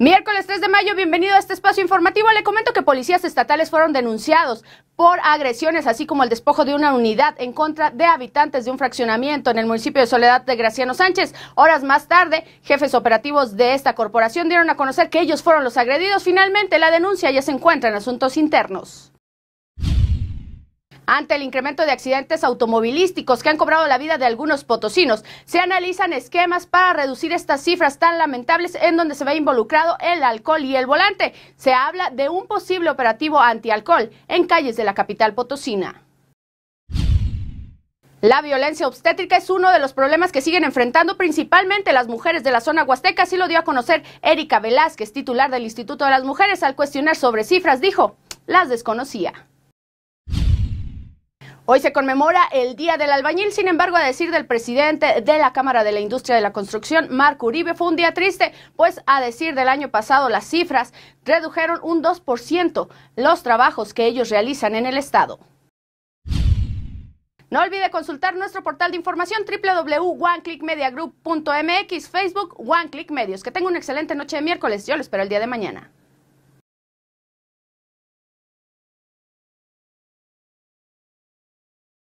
Miércoles 3 de mayo, bienvenido a este espacio informativo. Le comento que policías estatales fueron denunciados por agresiones, así como el despojo de una unidad en contra de habitantes de un fraccionamiento en el municipio de Soledad de Graciano Sánchez. Horas más tarde, jefes operativos de esta corporación dieron a conocer que ellos fueron los agredidos. Finalmente, la denuncia ya se encuentra en asuntos internos ante el incremento de accidentes automovilísticos que han cobrado la vida de algunos potosinos. Se analizan esquemas para reducir estas cifras tan lamentables en donde se ve involucrado el alcohol y el volante. Se habla de un posible operativo antialcohol en calles de la capital potosina. La violencia obstétrica es uno de los problemas que siguen enfrentando principalmente las mujeres de la zona huasteca, así lo dio a conocer Erika Velázquez, titular del Instituto de las Mujeres, al cuestionar sobre cifras, dijo, las desconocía. Hoy se conmemora el Día del Albañil, sin embargo, a decir del presidente de la Cámara de la Industria de la Construcción, Marco Uribe, fue un día triste, pues a decir del año pasado las cifras redujeron un 2% los trabajos que ellos realizan en el Estado. No olvide consultar nuestro portal de información www.oneclickmediagroup.mx, Facebook One Click Medios. Que tenga una excelente noche de miércoles, yo lo espero el día de mañana.